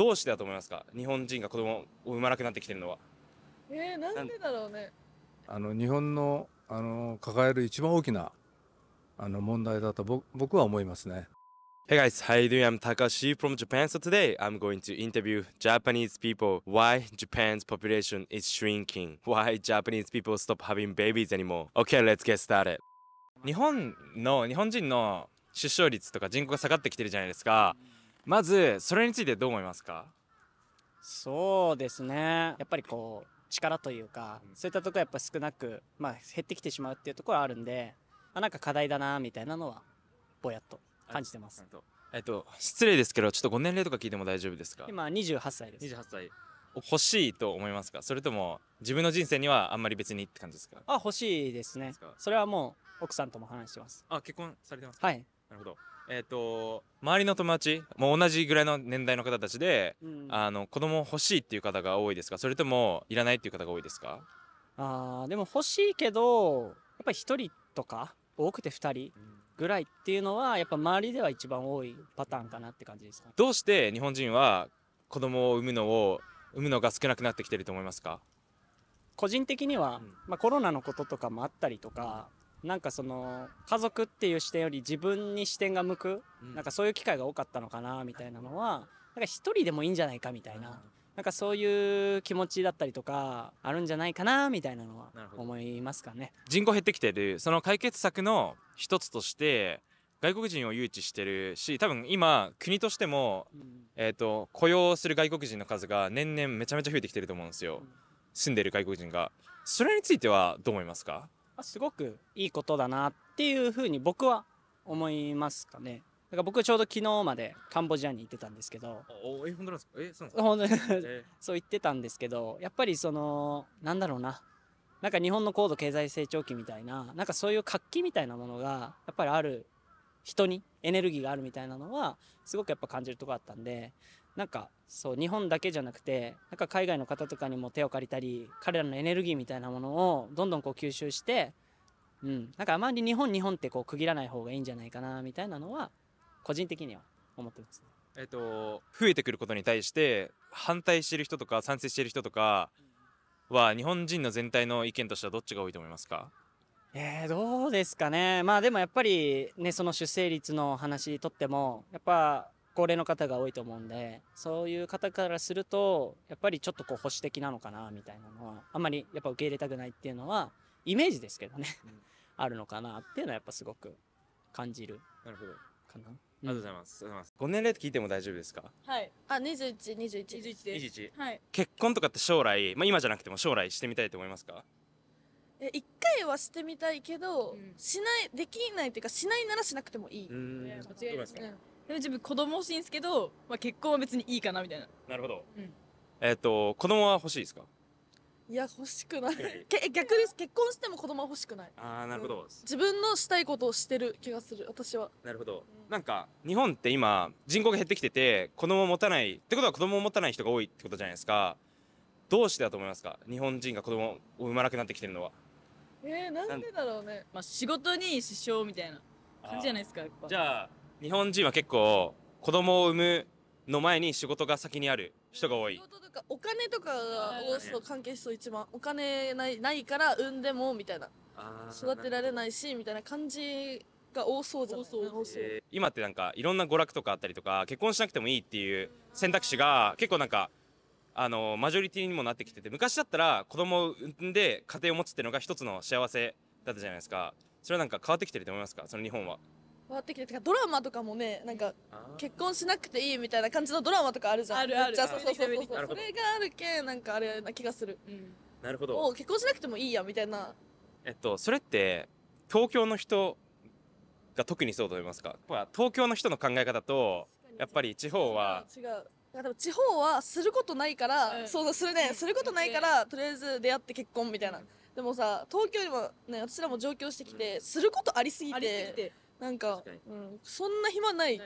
どうしてだと思いますか日本人が子供を産まなくなってきてるのは。えー、なんでだろうね。あの日本のあの抱える一番大きなあの問題だと僕僕は思いますね。Hey guys, how you doing? I'm Takashi from Japan. So today I'm going to interview Japanese people why Japan's population is shrinking, why Japanese people stop having babies anymore. Okay, let's get started. 日本の日本人の出生率とか人口が下がってきてるじゃないですか。うんまずそれについてどう思いますかそうですねやっぱりこう力というか、そういったところやっぱ少なく、まあ、減ってきてしまうっていうところはあるんで、あ、なんか課題だなみたいなのはぼやっと感じてます。えっと、失礼ですけどちょっとご年齢とか聞いても大丈夫ですか今28歳です28歳欲しいと思いますかそれとも自分の人生にはあんまり別にって感じですかあ欲しいですねそれはもう奥さんとも話してますあ結婚されてますはいなるほどえっ、ー、と周りの友達もう同じぐらいの年代の方たちで、うん、あの子供欲しいっていう方が多いですかそれともいらないっていう方が多いですかあでも欲しいけどやっぱり1人とか多くて2人ぐらいっていうのはやっぱ周りでは一番多いパターンかなって感じですかどうして日本人は子供を産むのを産むのが少なくなってきてると思いますか個人的には、まあ、コロナのこととかもあったりとか、なんかその家族っていう視点より自分に視点が向く、うん、なんかそういう機会が多かったのかなみたいなのはなんか一人でもいいんじゃないかみたいな、なんかそういう気持ちだったりとかあるんじゃないかなみたいなのは思いますかね。人口減ってきてるその解決策の一つとして外国人を誘致してるし多分今国としても、うん、えと、と雇用する外国人の数が年々めちゃめちゃ増えてきてると思うんですよ、うん、住んでる外国人がそれについてはどう思いますかすごくいいことだなっていうふうに僕は思いますかね。だから僕ちょうど昨日までカンボジアに行ってたんですけど。おえ、本当なんですかえ、そうなんです そう言ってたんですけど、やっぱりその、なんだろうな。なんか日本の高度経済成長期みたいな、なんかそういう活気みたいなものが、やっぱりある人にエネルギーがあるみたいなのは、すごくやっぱ感じるとこあったんで、なんかそう日本だけじゃなくてなんか海外の方とかにも手を借りたり彼らのエネルギーみたいなものをどんどんこう吸収して、うん、なんかあまり日本日本ってこう区切らない方がいいんじゃないかなみたいなのは個人的には思ってます、ね、えっと、増えてくることに対して反対してる人とか賛成してる人とかは日本人の全体の意見としてはどっちが多いと思いますかえー、どうですかね、まあでもやっぱり、ね、その出生率の話にとっても、やっぱ高齢の方が多いと思うんでそういう方からするとやっぱりちょっとこう保守的なのかなみたいなのはあんまりやっぱ受け入れたくないっていうのはイメージですけどね、うん、あるのかなっていうのはやっぱすごく感じるなるほどかな。ありがとうございます。ございます年齢って聞いても大丈夫ですか。はい。あ、二十一、二十一、二十一ではい。結婚とかって将来、まあ今じゃなくても将来してみたいと思いますか。え、一回はしてみたいけど、うん、しない、できないっていうか、しないならしなくてもいい。うん。間違いないですね。うんでも自分子供欲しいんですけど、まあ、結婚は別にいいかなみたいななるほど、うん、えっ、ー、と子供は欲しいですかいや欲しくないけ逆です結婚しても子供は欲しくないああなるほど、うん、自分のしたいことをしてる気がする私はなるほど、うん、なんか日本って今人口が減ってきてて子供を持たないってことは子供を持たない人が多いってことじゃないですかどうしてだと思いますか日本人が子供を産まなくなってきてるのはえー、なんでだろうねまあ仕事に支障みたいな感じじゃないですかやっぱじゃあ日本人は結構子供を産むの前に仕事が先にある人が多い仕事とかお金とかがそう関係しそう一番お金ないないから産んでもみたいな育てられないしみたいな感じが多そうじゃない今ってなんかいろんな娯楽とかあったりとか結婚しなくてもいいっていう選択肢が結構なんかあのマジョリティにもなってきてて昔だったら子供を産んで家庭を持つっていうのが一つの幸せだったじゃないですかそれはなんか変わってきてると思いますかその日本は。わってきてかドラマとかもねなんか結婚しなくていいみたいな感じのドラマとかあるじゃんあるあるじゃそうそうそうそうそれがあるけなんかあれな気がする、うん、なるほど結婚しなくてもいいやみたいなえっとそれって東京の人が特にそうと思いますか東京の人の考え方とやっぱり地方は違う違うでも地方はすることないから、うん、そうするね、することないから、とりあえず出会って結婚みたいな。でもさ、東京にもね、私らも上京してきて、することありすぎて、なんかかうん、そんな暇ない、うん、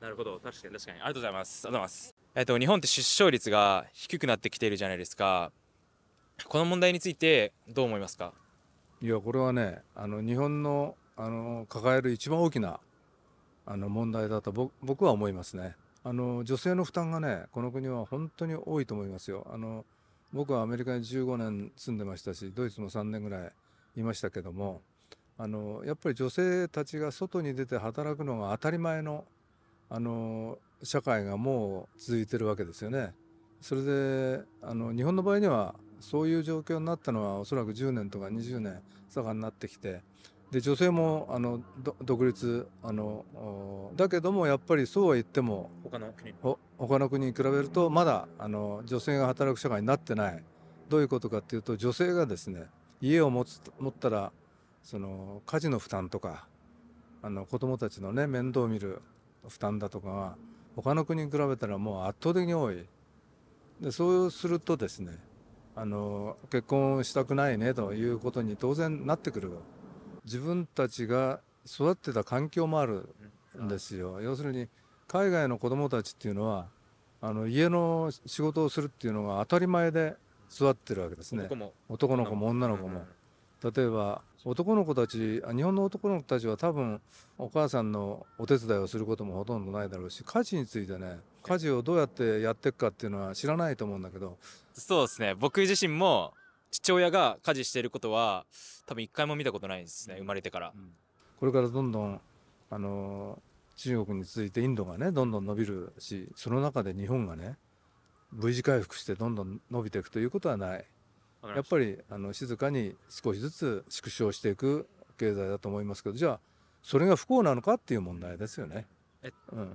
なるほど確かに確かにありがとうございますありがとうございますえっと日本って出生率が低くなってきているじゃないですかこの問題についてどう思いますかいやこれはねあの日本のあの抱える一番大きなあの問題だと僕は思いますねあの女性の負担がねこの国は本当に多いと思いますよあの僕はアメリカに15年住んでましたしドイツも3年ぐらいいましたけどもあのやっぱり女性たちが外に出て働くのが当たり前のあの社会がもう続いてるわけですよね。それであの日本の場合にはそういう状況になったのはおそらく10年とか20年とかになってきてで女性もあの独立あのだけどもやっぱりそうは言っても他の国他の国に比べるとまだあの女性が働く社会になってないどういうことかっていうと女性がですね家を持つ持ったらその家事の負担とかあの子どもたちのね面倒を見る負担だとかが他の国に比べたらもう圧倒的に多いでそうするとですねあの結婚したくないねということに当然なってくる自分たちが育ってた環境もあるんですよ要するに海外の子どもたちっていうのはあの家の仕事をするっていうのが当たり前で育ってるわけですね男の子も女の子も、例えば男の子たち日本の男の子たちは多分お母さんのお手伝いをすることもほとんどないだろうし家事についてね家事をどうやってやっていくかっていうのは知らないと思うんだけどそうですね僕自身も父親が家事していることは多分一回も見たことないですね生まれてから、うん、これからどんどんあの中国に続いてインドがねどんどん伸びるしその中で日本がね V 字回復してどんどん伸びていくということはないやっぱりあの静かに少しずつ縮小していく経済だと思いますけどじゃあそれが不幸なのかっていう問題ですよね。えっ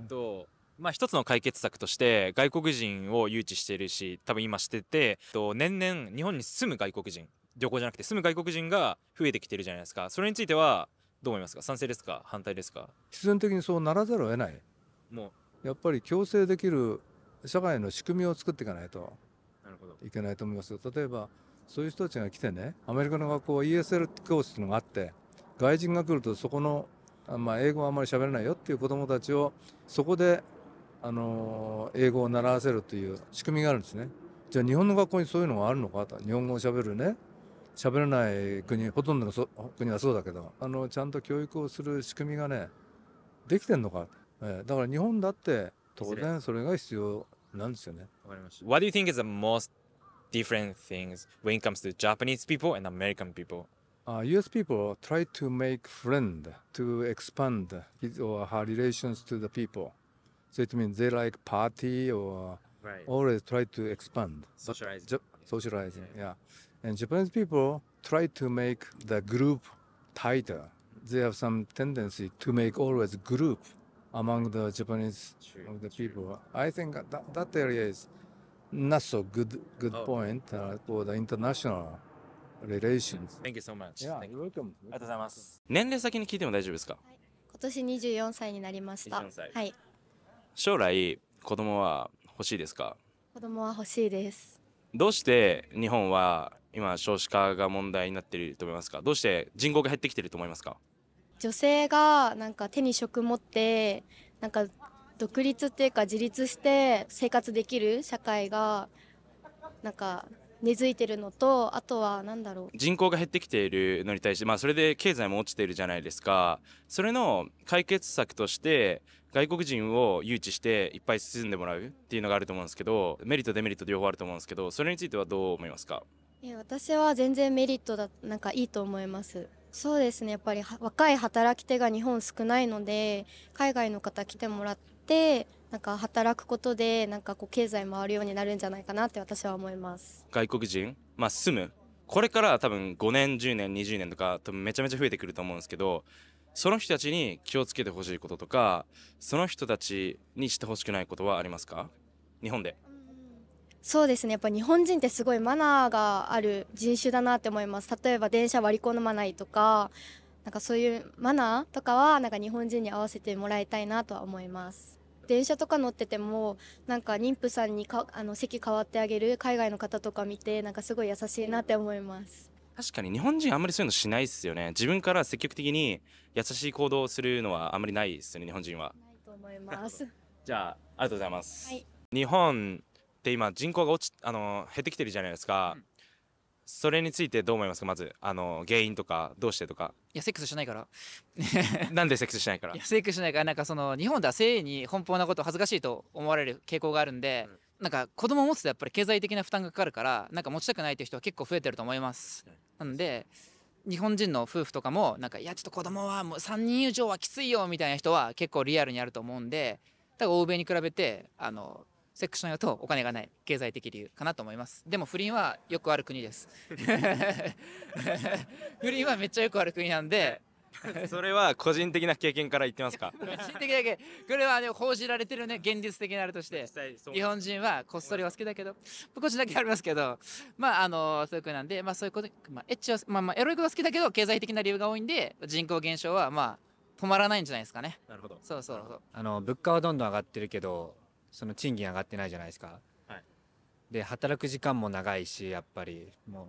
と、うん、まあ、一つの解決策として外国人を誘致しているし多分今してて、えっと、年々日本に住む外国人旅行じゃなくて住む外国人が増えてきてるじゃないですかそれについてはどう思いますか賛成ですか反対ですか必然的にそうならざるを得ないもうやっぱり強制できる社会の仕組みを作っていかないといけないと思いますよ例えばそういう人たちが来てねアメリカの学校は ESL 教室のがあって外人が来るとそこの、まあ、英語はあんまり喋れないよっていう子どもたちをそこであの英語を習わせるという仕組みがあるんですね。じゃあ日本の学校にそういうのがあるのかと日本語をしゃべるね喋れない国ほとんどの国はそうだけどあのちゃんと教育をする仕組みがねできてんのか、えー、だから日本だって当然それが必要なんですよね。わかりました。What do you think is the most different things when it comes to Japanese people and American people. Uh, U.S. people try to make friend to expand his or her relations to the people. So it means they like party or right. always try to expand. Socializing. Ja socializing, yeah. yeah. And Japanese people try to make the group tighter. They have some tendency to make always group among the Japanese true, the people. I think that, that area is not so good good oh. point uh, for the international relations. Thank you so much. Yeah, you're welcome. ありがとうございます。年齢先に聞いても大丈夫ですか、はい、今年24歳になりました。はい。将来、子供は欲しいですか子供は欲しいです。どうして日本は今少子化が問題になっていると思いますかどうして人口が減ってきていると思いますか女性がなんか手に職持ってなんか独立っていうか自立して生活できる社会がなんか根付いてるのとあとは何だろう人口が減ってきているのに対して、まあ、それで経済も落ちているじゃないですかそれの解決策として外国人を誘致していっぱい進んでもらうっていうのがあると思うんですけどメリットデメリット両方あると思うんですけどそれについてはどう思いますか私は全然メリットだなんかいいと思いますそうですねやっぱり若い働き手が日本少ないので海外の方来てもらってってなんか働くことでなんかこう経済回るようになるんじゃないかなって私は思います外国人、まあ、住むこれから多分5年10年20年とか多分めちゃめちゃ増えてくると思うんですけどその人たちに気をつけてほしいこととかその人たちにしてほしくないことはありますか日本でそうですねやっぱ日本人ってすごいマナーがある人種だなって思います例えば電車割り込まないとかなんかそういうマナーとかはなんか日本人に合わせてもらいたいなとは思います電車とか乗っててもなんか妊婦さんにかあの席変わってあげる海外の方とか見てなんかすごい優しいなって思います確かに日本人あんまりそういうのしないですよね自分から積極的に優しい行動をするのはあんまりないですよね日本人はないと思います じゃあありがとうございます、はい、日本って今人口が落ちあの減ってきてるじゃないですか、うんそれについてどう思いますかまずあの原因とかどうしてとかいやセックスしないからなんでセックスしないからいやセックスしないからなんかその日本では性に奔放なこと恥ずかしいと思われる傾向があるんで、うんなんか子供を持つとやっぱり経済的な負担がかかるからなんか持ちたくないという人は結構増えてると思いますなので日本人の夫婦とかもなんかいやちょっと子供はもう3人以上はきついよみたいな人は結構リアルにあると思うんでだから欧米に比べてあのセクションいとお金がない経済的理由かなと思いますでも不倫はよくある国です 不倫はめっちゃよくある国なんでそれは個人的な経験から言ってますか個人的だけこれはでも報じられてるね現実的なあるとして日本人はこっそりは好きだけど個人だけありますけどまああのそういう国なんでまあそういうこと、まあ、エッチは、まあ、まあエロいことは好きだけど経済的な理由が多いんで人口減少はまあ止まらないんじゃないですかねなるほどそうそうそうあの物価はどんどん上がってるけどその賃金上がってないじゃないですか、はい、で働く時間も長いしやっぱりもう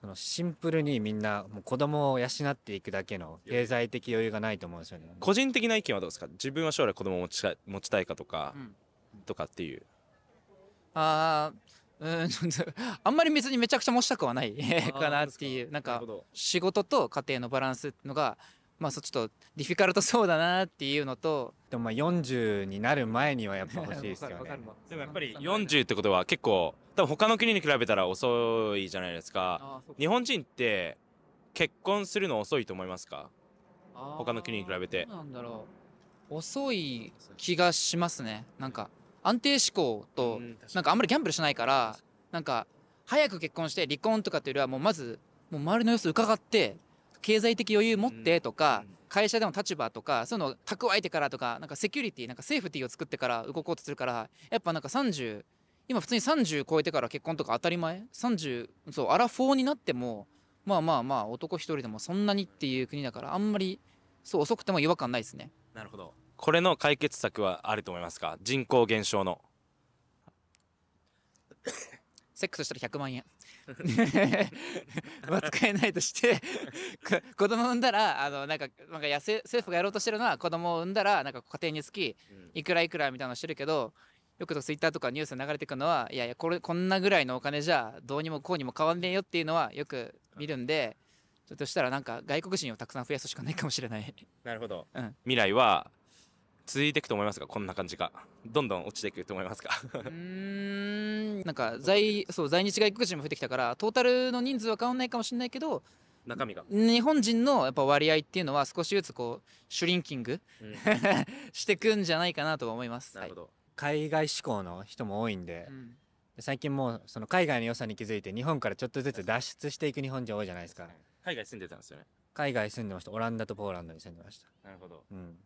そのシンプルにみんなもう子供を養っていくだけの経済的余裕がないと思うんですよね個人的な意見はどうですか自分は将来子供を持ち持ちたいかとか、うん、とかっていうああうん あんまり別にめちゃくちゃ持ちたくはない かなっていうなんか仕事と家庭のバランスのがまあ、ちょっとディフィカルトそうだなっていうのとでもまあ40になる前にはやっぱ欲しいですよねでもやっぱり40ってことは結構多分他の国に比べたら遅いじゃないですか日本人って結婚するの遅いと思いますか他の国に比べてなんだろう遅い気がしますねなんか安定志向となんかあんまりギャンブルしないからなんか早く結婚して離婚とかっていうよりはもうまずもう周りの様子伺って経済的余裕持ってとか、会社での立場とかそういうのを蓄えてからとかなんかセキュリティなんかセーフティーを作ってから動こうとするからやっぱなんか30今普通に30超えてから結婚とか当たり前30そうアラフォーになってもまあまあまあ男一人でもそんなにっていう国だからあんまりそう遅くても違和感ないですねなるほどこれの解決策はあると思いますか人口減少のセックスしたら100万円は 使えないとして 子供産んだらあのなんかなんかやせ政府がやろうとしてるのは子供を産んだらなんか家庭につきいくらいくらみたいなのしてるけどよくツイッターとかニュース流れてくるのはいやいやこれこんなぐらいのお金じゃどうにもこうにも変わんねえよっていうのはよく見るんで。ちょっとしたらなんか外国人をたくさん増やすしかないかもしれないなるほど、うん、未来は続いていくと思いますかこんな感じがどんどん落ちていくと思いますかうんなんか在そう在日外国人も増えてきたからトータルの人数は変わんないかもしれないけど中身が日本人のやっぱ割合っていうのは少しずつこうシュリンキング、うん、してくんじゃないかなと思いますなるほど、はい、海外志向の人も多いんで、うん、最近もうその海外の良さに気づいて日本からちょっとずつ脱出していく日本人多いじゃないですか海外住んでたんですよね海外住んでましたオランダとポーランドに住んでましたなるほど、うん、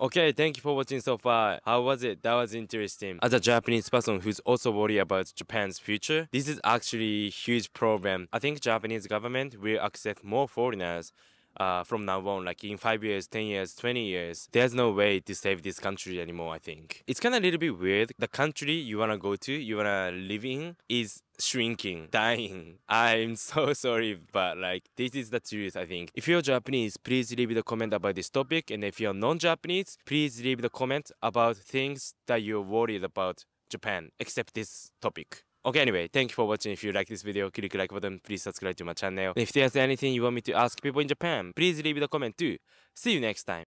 Okay, thank you for watching so far. How was it? That was interesting. As a Japanese person who's also worried about Japan's future, this is actually a huge problem. I think Japanese government will accept more foreigners uh, from now on, like in five years, 10 years, 20 years, there's no way to save this country anymore, I think. It's kind of a little bit weird. The country you want to go to, you want to live in, is shrinking, dying. I'm so sorry, but like this is the truth, I think. If you're Japanese, please leave the comment about this topic. And if you're non Japanese, please leave the comment about things that you're worried about Japan, except this topic. Okay, anyway, thank you for watching. If you like this video, click like button. Please subscribe to my channel. And if there's anything you want me to ask people in Japan, please leave the comment too. See you next time.